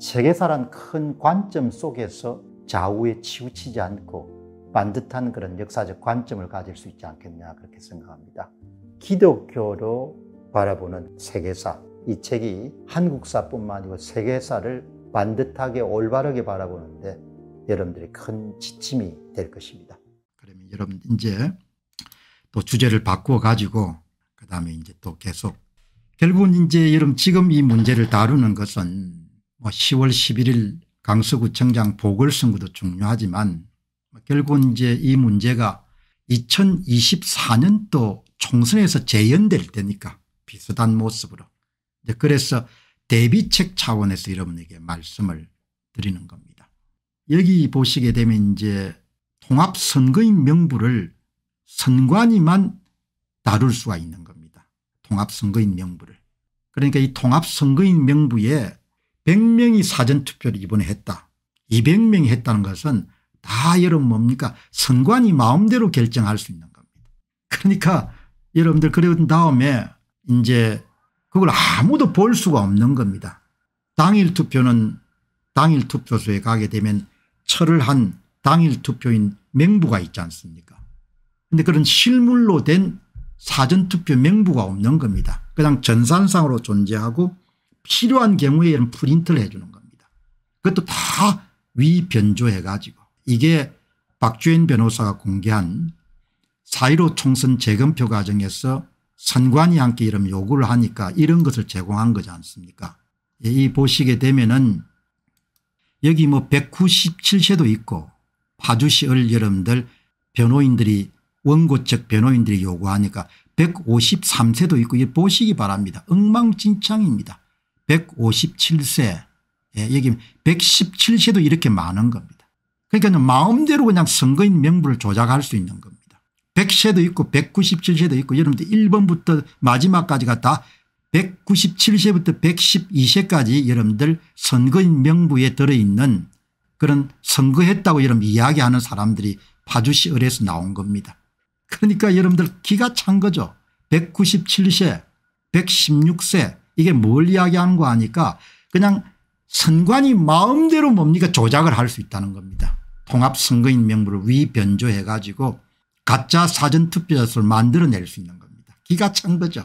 세계사란 큰 관점 속에서 좌우에 치우치지 않고 반듯한 그런 역사적 관점을 가질 수 있지 않겠냐 그렇게 생각합니다. 기독교로 바라보는 세계사 이 책이 한국사뿐만 아니고 세계사를 반듯하게 올바르게 바라보는데 여러분들이 큰 지침이 될 것입니다. 그러면 여러분 이제 또 주제를 바꾸어 가지고 그다음에 이제 또 계속 결국은 이제 여러분 지금 이 문제를 다루는 것은 뭐 10월 11일 강서구청장 보궐선거도 중요하지만 결국은 이제 이 문제가 2024년도 총선에서 재연될 때니까 비슷한 모습으로 그래서 대비책 차원에서 여러분에게 말씀을 드리는 겁니다. 여기 보시게 되면 이제 통합선거인 명부를 선관위만 다룰 수가 있는 겁니다. 통합선거인 명부를. 그러니까 이 통합선거인 명부에 100명이 사전투표를 이번에 했다. 200명이 했다는 것은 다 여러분 뭡니까 선관이 마음대로 결정할 수 있는 겁니다. 그러니까 여러분들 그런 그 다음에 이제 그걸 아무도 볼 수가 없는 겁니다. 당일 투표는 당일 투표소에 가게 되면 철을 한 당일 투표인 명부가 있지 않습니까 그런데 그런 실물로 된 사전투표 명부가 없는 겁니다. 그냥 전산상으로 존재하고 필요한 경우에는 프린트를 해 주는 겁니다. 그것도 다 위변조해 가지고 이게 박주현 변호사가 공개한 4.15 총선 재검표 과정에서 선관위 함께 이런 요구를 하니까 이런 것을 제공한 거지 않습니까 예, 이 보시게 되면은 여기 뭐 197세도 있고 파주시 을 여러분들 변호인들이 원고 측 변호인들이 요구하니까 153세도 있고 이 보시기 바랍니다. 엉망진창입니다. 157세 예, 여기 117세도 이렇게 많은 겁니다. 그러니까 마음대로 그냥 선거인 명부를 조작할 수 있는 겁니다. 100세도 있고 197세도 있고 여러분들 1번부터 마지막까지가 다 197세부터 112세까지 여러분들 선거인 명부에 들어있는 그런 선거했다고 여러분 이야기하는 사람들이 파주시 의뢰에서 나온 겁니다. 그러니까 여러분들 기가 찬 거죠. 197세 116세 이게 뭘 이야기하는 거 아니까 그냥 선관이 마음대로 뭡니까 조작을 할 수 있다는 겁니다. 통합선거인 명부를 위변조해 가지고 가짜 사전투표자수를 만들어낼 수 있는 겁니다. 기가 찬 거죠.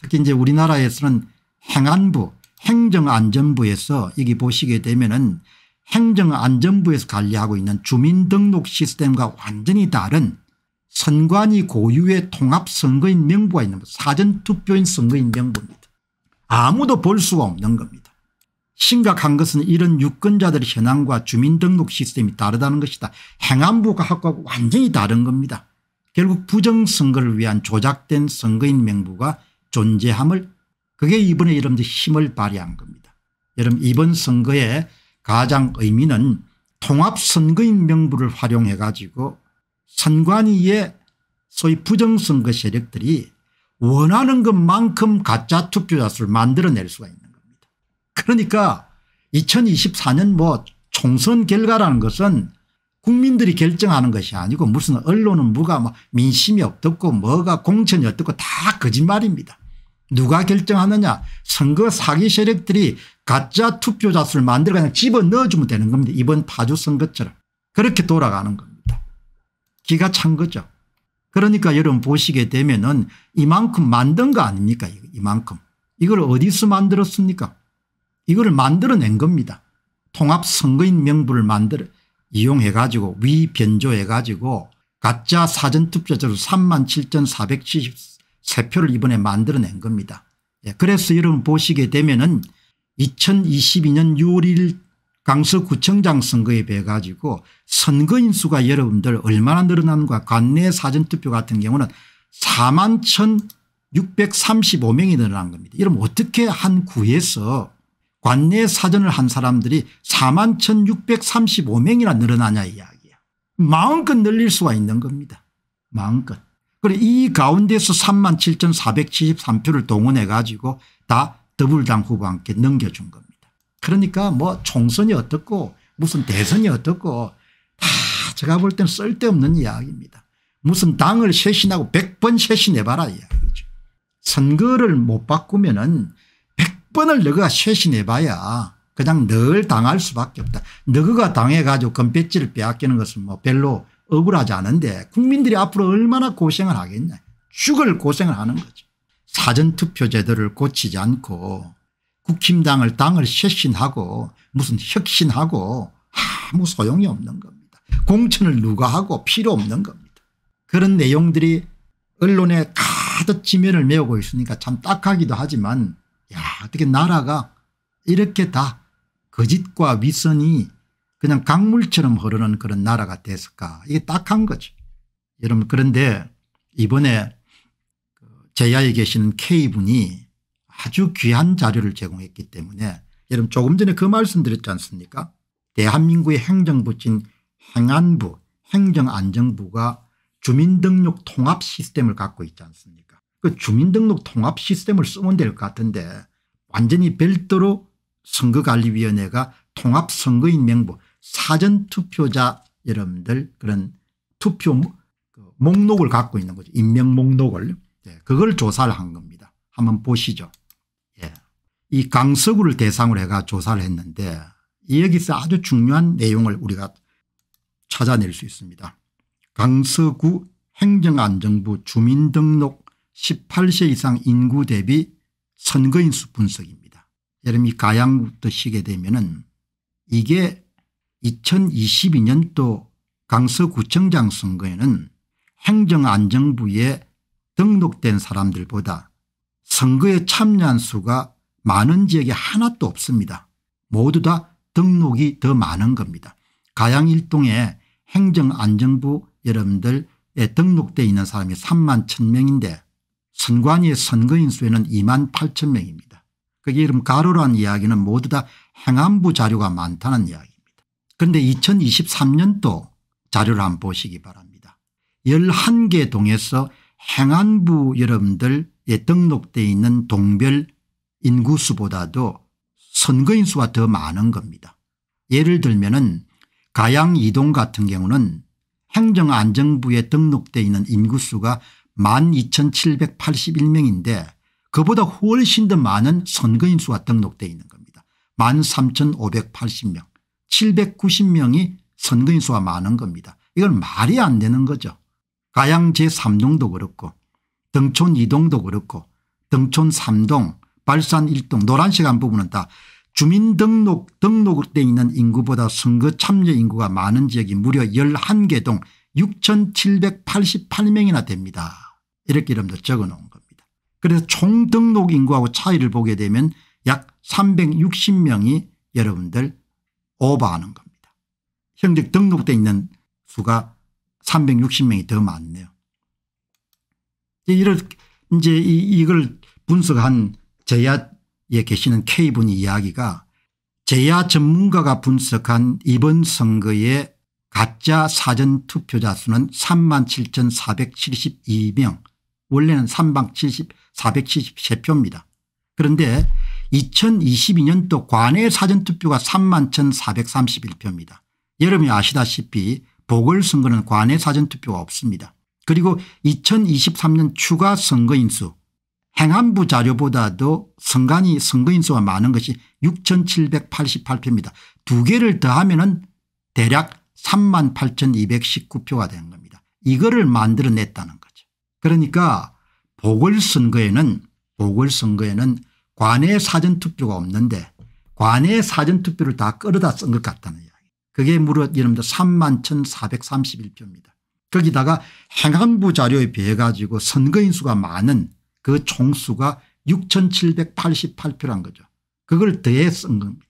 특히 이제 우리나라에서는 행안부 행정안전부에서 여기 보시게 되면은 행정안전부에서 관리하고 있는 주민등록 시스템과 완전히 다른 선관위 고유의 통합선거인 명부가 있는 사전투표인 선거인 명부입니다. 아무도 볼 수가 없는 겁니다. 심각한 것은 이런 유권자들의 현황과 주민등록 시스템이 다르다는 것이다. 행안부가 하고 완전히 다른 겁니다. 결국 부정선거를 위한 조작된 선거인 명부가 존재함을 그게 이번에 여러분들 힘을 발휘한 겁니다. 여러분 이번 선거의 가장 의미는 통합선거인 명부를 활용해 가지고 선관위의 소위 부정선거 세력들이 원하는 것만큼 가짜 투표자 수를 만들어낼 수가 있는 겁니다. 그러니까 2024년 뭐 총선 결과라는 것은 국민들이 결정하는 것이 아니고 무슨 언론은 뭐가 뭐 민심이 어떻고 뭐가 공천이 어떻고 다 거짓말입니다. 누가 결정하느냐 선거 사기 세력들이 가짜 투표자 수를 만들어 그냥 집어넣어주면 되는 겁니다. 이번 파주 선거처럼. 그렇게 돌아가는 겁니다. 기가 찬 거죠. 그러니까 여러분 보시게 되면은 이만큼 만든 거 아닙니까 이만큼. 이걸 어디서 만들었습니까 이걸 만들어낸 겁니다. 통합선거인 명부를 만들어 이용해 가지고 위변조해 가지고 가짜 사전투표자로 37,473표를 이번에 만들어낸 겁니다. 예, 그래서 여러분 보시게 되면 은 2022년 6월 1일 강서구청장 선거에 비해 가지고 선거인 수가 여러분들 얼마나 늘어난는가 관내 사전투표 같은 경우는 4만 1,635명이 늘어난 겁니다. 이러면 어떻게 한 구에서 관내 사전을 한 사람들이 4만 1,635명이나 늘어나냐 이야기야. 마음껏 늘릴 수가 있는 겁니다. 마음껏. 그리고 이 가운데서 3만 7,473표를 동원해 가지고 다 더불당 후보한테 넘겨준 겁니다. 그러니까 뭐 총선이 어떻고 무슨 대선이 어떻고 다 제가 볼 때는 쓸데없는 이야기입니다. 무슨 당을 쇄신하고 100번 쇄신해봐라 이야기죠. 선거를 못 바꾸면 은 100번을 너가 쇄신해봐야 그냥 늘 당할 수밖에 없다. 너가 당해가지고 건배지를 빼앗기는 것은 뭐 별로 억울하지 않은데 국민들이 앞으로 얼마나 고생을 하겠냐. 죽을 고생을 하는 거죠. 사전투표 제도를 고치지 않고 국힘당을 당을 쇄신하고 무슨 혁신하고 아무 소용이 없는 겁니다. 공천을 누가 하고 필요 없는 겁니다. 그런 내용들이 언론에 가득 지면을 메우고 있으니까 참 딱하기도 하지만 야 어떻게 나라가 이렇게 다 거짓과 위선이 그냥 강물처럼 흐르는 그런 나라가 됐을까 이게 딱한 거죠. 여러분 그런데 이번에 그 제야에 계시는 K분이 아주 귀한 자료를 제공했기 때문에 여러분 조금 전에 그 말씀 드렸지 않습니까 대한민국의 행정부친 행안부 행정안정부가 주민등록 통합 시스템을 갖고 있지 않습니까 그 주민등록 통합 시스템을 쓰면 될 것 같은데 완전히 별도로 선거관리위원회가 통합선거인 명부 사전투표자 여러분들 그런 투표 그 목록을 갖고 있는 거죠. 임명 목록을. 네, 그걸 조사를 한 겁니다. 한번 보시죠. 이 강서구를 대상으로 해가 조사를 했는데 여기서 아주 중요한 내용을 우리가 찾아낼 수 있습니다. 강서구 행정안정부 주민등록 18세 이상 인구 대비 선거인 수 분석입니다. 여를 들면 가양부터 시게 되면 은 이게 2022년도 강서구청장 선거에는 행정안정부에 등록된 사람들보다 선거에 참여한 수가 많은 지역에 하나도 없습니다. 모두 다 등록이 더 많은 겁니다. 가양일동에 행정안정부 여러분들에 등록되어 있는 사람이 3만 1000명인데 선관위의 선거인 수에는 2만 8천 명입니다. 그게 이름 가로란 이야기는 모두 다 행안부 자료가 많다는 이야기입니다. 그런데 2023년도 자료를 한번 보시기 바랍니다. 11개 동에서 행안부 여러분들에 등록되어 있는 동별 인구수보다도 선거인 수가 더 많은 겁니다. 예를 들면 은 가양 이동 같은 경우는 행정안정부에 등록되어 있는 인구수가 12,781명인데 그보다 훨씬 더 많은 선거인 수가 등록되어 있는 겁니다. 13,580명 790명이 선거인 수가 많은 겁니다. 이건 말이 안 되는 거죠. 가양 제3동도 그렇고 등촌 2동도 그렇고 등촌 3동 발산 1동 노란 시간 부분은 다 주민등록 등록돼 있는 인구보다 선거 참여 인구가 많은 지역이 무려 11개 동 6788명이나 됩니다. 이렇게 이름도 적어놓은 겁니다. 그래서 총 등록 인구하고 차이를 보게 되면 약 360명이 여러분들 오버하는 겁니다. 현재 등록돼 있는 수가 360명이 더 많네요. 이제 이걸 분석한 제야에 계시는 K분 이야기가 제야 전문가가 분석한 이번 선거의 가짜 사전투표자 수는 37,472명 원래는 370, 473표입니다. 그런데 2022년도 관외 사전투표가 31,431표입니다. 여러분이 아시다시피 보궐선거는 관외 사전투표가 없습니다. 그리고 2023년 추가 선거인수 행안부 자료보다도 선관위 선거인수가 많은 것이 6788표입니다. 두 개를 더하면 은 대략 38,219표가 된 겁니다. 이거를 만들어냈다는 거죠. 그러니까 보궐선거에는 보궐선거에는 관내 사전투표가 없는데 관내 사전투표를 다 끌어다 쓴 것 같다는 이야기. 그게 무려 이름도 31,431표입니다. 거기다가 행안부 자료에 비해 가지고 선거인수가 많은 그 총수가 6788표란 거죠. 그걸 더해 쓴 겁니다.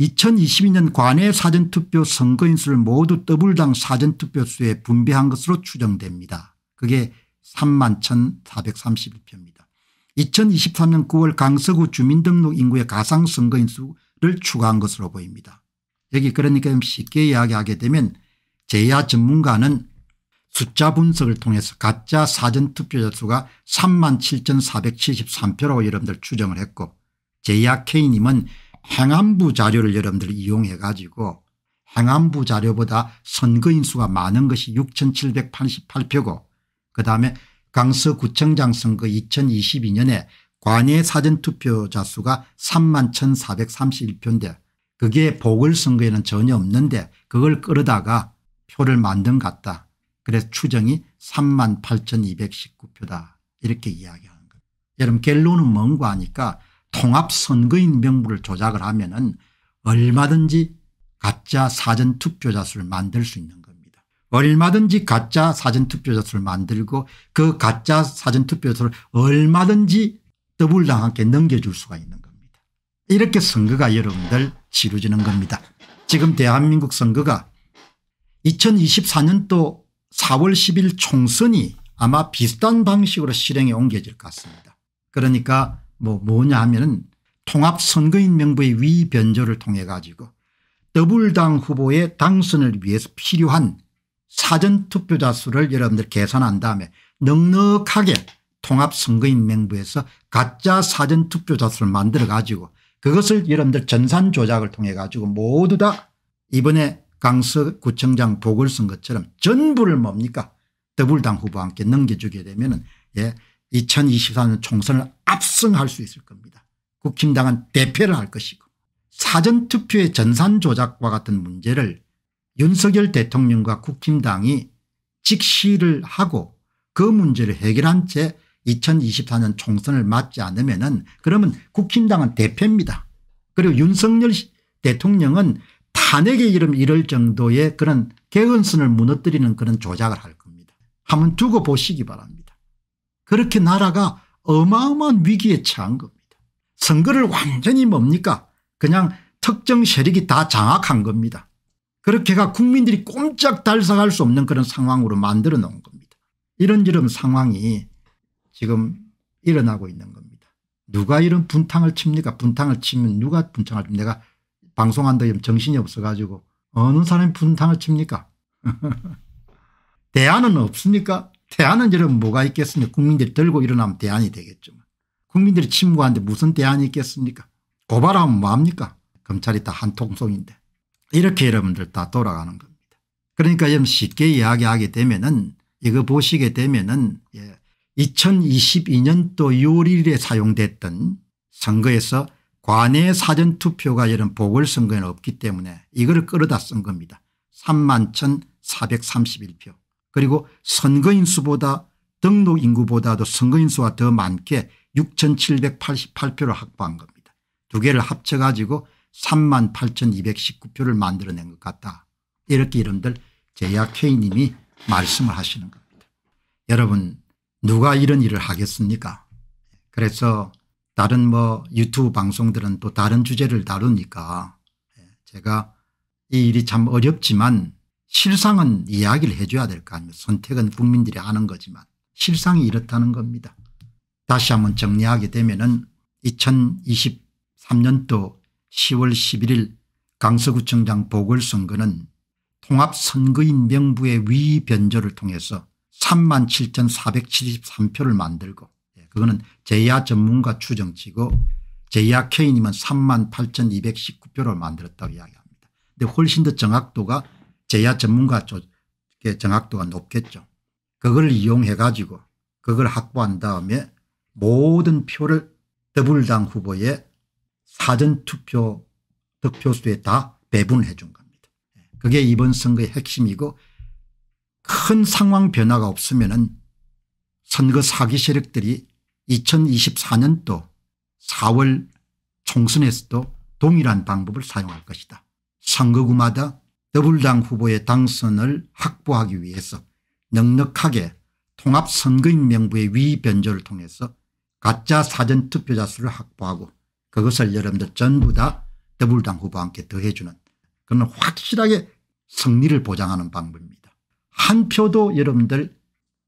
2022년 관내 사전투표 선거인수를 모두 더블당 사전투표수에 분배한 것으로 추정됩니다. 그게 3 1431표입니다. 2023년 9월 강서구 주민등록 인구의 가상선거인수를 추가한 것으로 보입니다. 여기 그러니까 쉽게 이야기하게 되면 제야 전문가는 숫자 분석을 통해서 가짜 사전투표자 수가 3만 7473표라고 여러분들 추정을 했고 제이아케님은 행안부 자료를 여러분들 이용해 가지고 행안부 자료보다 선거인 수가 많은 것이 6788표고 그다음에 강서구청장 선거 2022년에 관외 사전투표자 수가 3만 1431표인데 그게 보궐선거에는 전혀 없는데 그걸 끌어다가 표를 만든 같다. 그래서 추정이 38,219표다 이렇게 이야기하는 거예요. 여러분 결론은 뭔가 하니까 통합선거인 명부를 조작을 하면 은 얼마든지 가짜 사전투표자 수를 만들 수 있는 겁니다. 얼마든지 가짜 사전투표자 수를 만들고 그 가짜 사전투표자 수를 얼마든지 더블당한테 넘겨줄 수가 있는 겁니다. 이렇게 선거가 여러분들 치루지는 겁니다. 지금 대한민국 선거가 2024년도 4월 10일 총선이 아마 비슷한 방식으로 실행에 옮겨질 것 같습니다. 그러니까 뭐 뭐냐 하면은 통합선거인 명부의 위변조를 통해 가지고 더블당 후보의 당선을 위해서 필요한 사전투표자 수를 여러분들 계산한 다음에 넉넉하게 통합선거인 명부에서 가짜 사전투표자 수를 만들어 가지고 그것을 여러분들 전산 조작을 통해 가지고 모두 다 이번에 강서구청장 복을 쓴것처럼 전부를 뭡니까 더불당 후보와 함께 넘겨주게 되면 예 2024년 총선을 압승할 수 있을 겁니다. 국힘당은 대패를 할 것이고 사전투표의 전산 조작과 같은 문제를 윤석열 대통령과 국힘당이 직시를 하고 그 문제를 해결한 채 2024년 총선을 맞지 않으면 은 그러면 국힘당은 대패입니다. 그리고 윤석열 대통령은 탄핵의 이름 이를 정도의 그런 개헌선을 무너뜨리는 그런 조작을 할 겁니다. 한번 두고 보시기 바랍니다. 그렇게 나라가 어마어마한 위기에 처한 겁니다. 선거를 완전히 뭡니까 그냥 특정 세력이 다 장악한 겁니다. 그렇게가 국민들이 꼼짝 달싹할 수 없는 그런 상황으로 만들어 놓은 겁니다. 이런저런 상황이 지금 일어나고 있는 겁니다. 누가 이런 분탕을 칩니까 분탕을 치면 누가 분탕을 칩니까 내가 방송한다 면 정신이 없어가지고 어느 사람이 분탕을 칩니까? 대안은 없습니까? 대안은 여러분 뭐가 있겠습니까? 국민들이 들고 일어나면 대안이 되겠죠. 국민들이 침구한데 무슨 대안이 있겠습니까? 고발하면 뭐합니까? 검찰이 다 한통속인데. 이렇게 여러분들 다 돌아가는 겁니다. 그러니까 여러분 쉽게 이야기하게 되면은 이거 보시게 되면은 예, 2022년도 6월 1일에 사용됐던 선거에서 관내 사전투표가 이런 보궐선거에는 없기 때문에 이걸 끌어다 쓴 겁니다. 3만 1,431표 그리고 선거인수보다 등록인구보다도 선거인수가 더 많게 6,788표를 확보한 겁니다. 두 개를 합쳐 가지고 3만 8,219표를 만들어낸 것 같다. 이렇게 이름들 제약회의 님이 말씀을 하시는 겁니다. 여러분 누가 이런 일을 하겠습니까 그래서 다른 뭐 유튜브 방송들은 또 다른 주제를 다루니까 예, 제가 이 일이 참 어렵지만 실상은 이야기를 해줘야 될 거 아닙니까 선택은 국민들이 하는 거지만 실상이 이렇다는 겁니다. 다시 한번 정리하게 되면 은 2023년도 10월 11일 강서구청장 보궐선거는 통합선거인 명부의 위변조를 통해서 37,473표를 만들고 그거는 제야 전문가 추정치고 제야 케이님은 38,219표를 만들었다고 이야기합니다. 근데 훨씬 더 정확도가 제야 전문가 쪽의 정확도가 높겠죠. 그걸 이용해 가지고 그걸 확보한 다음에 모든 표를 더블당 후보의 사전투표 득표수에 다 배분해 준 겁니다. 그게 이번 선거의 핵심이고 큰 상황 변화가 없으면 선거 사기 세력들이 2024년도 4월 총선에서도 동일한 방법을 사용할 것이다. 선거구마다 더불당 후보의 당선을 확보하기 위해서 넉넉하게 통합선거인 명부의 위변조를 통해서 가짜 사전투표자 수를 확보하고 그것을 여러분들 전부 다 더불당 후보와 함께 더해주는 그는 확실하게 승리를 보장하는 방법입니다. 한 표도 여러분들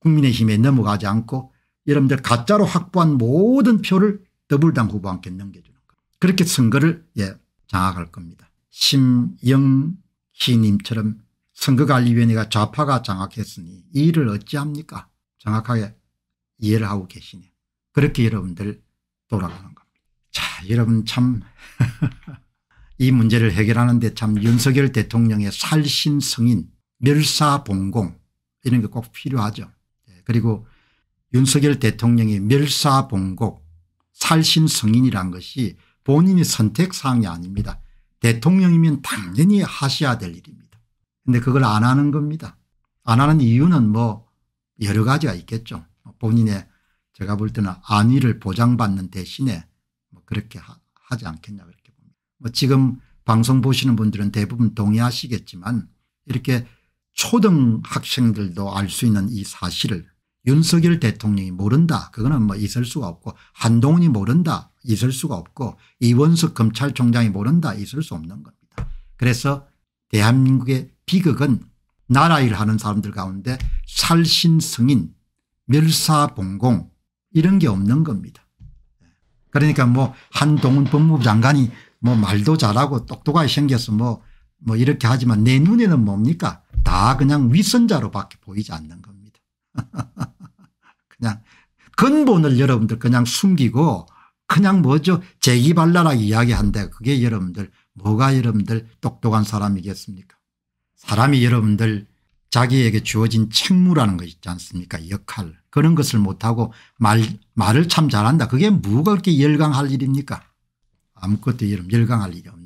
국민의힘에 넘어가지 않고 여러분들 가짜로 확보한 모든 표를 더불당 후보한테 넘겨주는 거 그렇게 선거를 예 장악할 겁니다. 심영희님처럼 선거관리위원회가 좌파가 장악했으니 이 일을 어찌합니까 정확하게 이해를 하고 계시네요. 그렇게 여러분들 돌아가는 겁니다. 자 여러분 참 이 문제를 해결하는데 참 윤석열 대통령의 살신성인 멸사봉공 이런 게 꼭 필요하죠. 예, 그리고 윤석열 대통령이 멸사봉곡 살신성인이란 것이 본인이 선택사항이 아닙니다. 대통령이면 당연히 하셔야 될 일입니다. 그런데 그걸 안 하는 겁니다. 안 하는 이유는 뭐 여러 가지가 있겠죠. 본인의 제가 볼 때는 안위를 보장받는 대신에 뭐 그렇게 하, 지 않겠냐 그렇게 봅니다. 뭐 지금 방송 보시는 분들은 대부분 동의하시겠지만 이렇게 초등학생들도 알 수 있는 이 사실을 윤석열 대통령이 모른다. 그거는 뭐 있을 수가 없고 한동훈이 모른다. 있을 수가 없고 이원석 검찰총장이 모른다. 있을 수 없는 겁니다. 그래서 대한민국의 비극은 나라 일 하는 사람들 가운데 살신성인 멸사봉공 이런 게 없는 겁니다. 그러니까 뭐 한동훈 법무부 장관이 뭐 말도 잘하고 똑똑하게 생겨서 뭐, 뭐 이렇게 하지만 내 눈에는 뭡니까 다 그냥 위선자로밖에 보이지 않는 겁니다. 그냥 근본을 여러분들 그냥 숨기고 그냥 뭐죠 재기발랄하게 이야기한다 그게 여러분들 뭐가 여러분들 똑똑한 사람이겠습니까 사람이 여러분들 자기에게 주어진 책무라는 것 있지 않습니까 역할 그런 것을 못하고 말, 말을 참 잘한다 그게 뭐가 그렇게 열광할 일입니까 아무것도 여러분 열광할 일이 없는